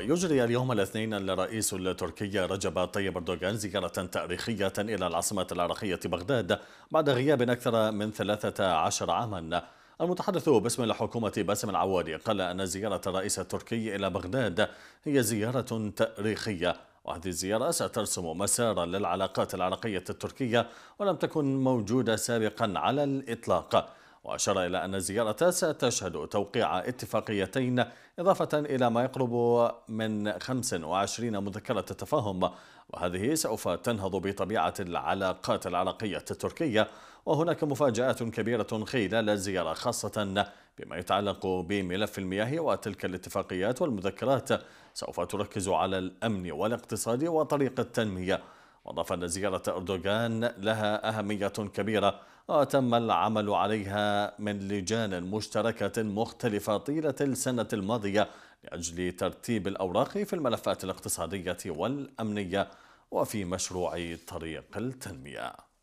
يجري اليوم الاثنين الرئيس التركي رجب طيب أردوغان زيارة تاريخية إلى العاصمة العراقية بغداد بعد غياب أكثر من 13 عاما المتحدث باسم الحكومة باسم العوادي قال أن زيارة الرئيس التركي إلى بغداد هي زيارة تاريخية وهذه الزيارة سترسم مسارا للعلاقات العراقية التركية ولم تكن موجودة سابقا على الإطلاق وأشار إلى أن الزيارة ستشهد توقيع اتفاقيتين إضافة إلى ما يقرب من 25 مذكرة تفاهم وهذه سوف تنهض بطبيعة العلاقات العراقية التركية وهناك مفاجآت كبيرة خلال الزيارة خاصة بما يتعلق بملف المياه وتلك الاتفاقيات والمذكرات سوف تركز على الأمن والاقتصاد وطريق التنمية وأضاف أن زيارة أردوغان لها أهمية كبيرة وتم العمل عليها من لجان مشتركة مختلفة طيلة السنة الماضية لأجل ترتيب الأوراق في الملفات الاقتصادية والأمنية وفي مشروع طريق التنمية